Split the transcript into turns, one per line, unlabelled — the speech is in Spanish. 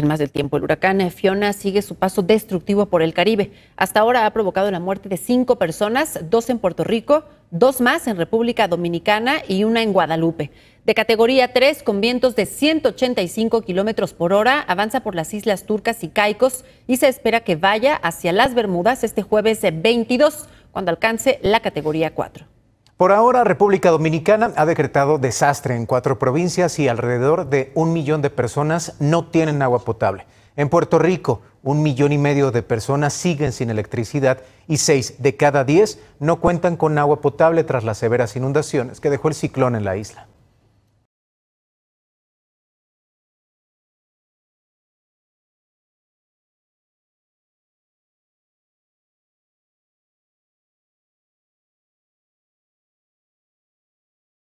En más del tiempo, el huracán Fiona sigue su paso destructivo por el Caribe. Hasta ahora ha provocado la muerte de cinco personas, dos en Puerto Rico, dos más en República Dominicana y una en Guadalupe. De categoría 3, con vientos de 185 kilómetros por hora, avanza por las islas turcas y caicos y se espera que vaya hacia las Bermudas este jueves 22, cuando alcance la categoría 4.
Por ahora, República Dominicana ha decretado desastre en cuatro provincias y alrededor de un millón de personas no tienen agua potable. En Puerto Rico, un millón y medio de personas siguen sin electricidad y seis de cada diez no cuentan con agua potable tras las severas inundaciones que dejó el
ciclón en la isla.